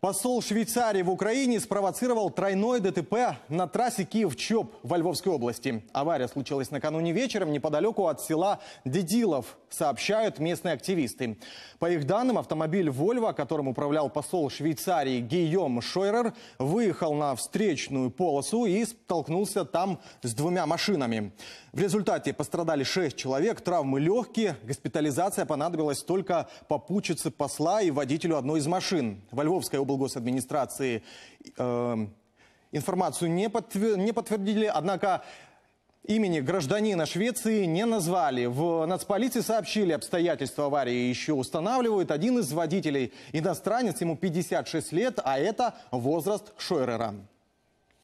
Посол Швейцарии в Украине спровоцировал тройное ДТП на трассе Киев-Чоп во Львовской области. Авария случилась накануне вечером неподалеку от села Дедилов, сообщают местные активисты. По их данным, автомобиль «Вольво», которым управлял посол Швейцарии Гийом Шойрер, выехал на встречную полосу и столкнулся там с двумя машинами. В результате пострадали шесть человек, травмы легкие. Госпитализация понадобилась только попутчице посла и водителю одной из машин. Во Львовской облгосадминистрации эм, информацию не, подтвер... не подтвердили, однако имени гражданина Швеции не назвали. В нацполиции сообщили, обстоятельства аварии еще устанавливают. Один из водителей иностранец, ему 56 лет, а это возраст Шойрера.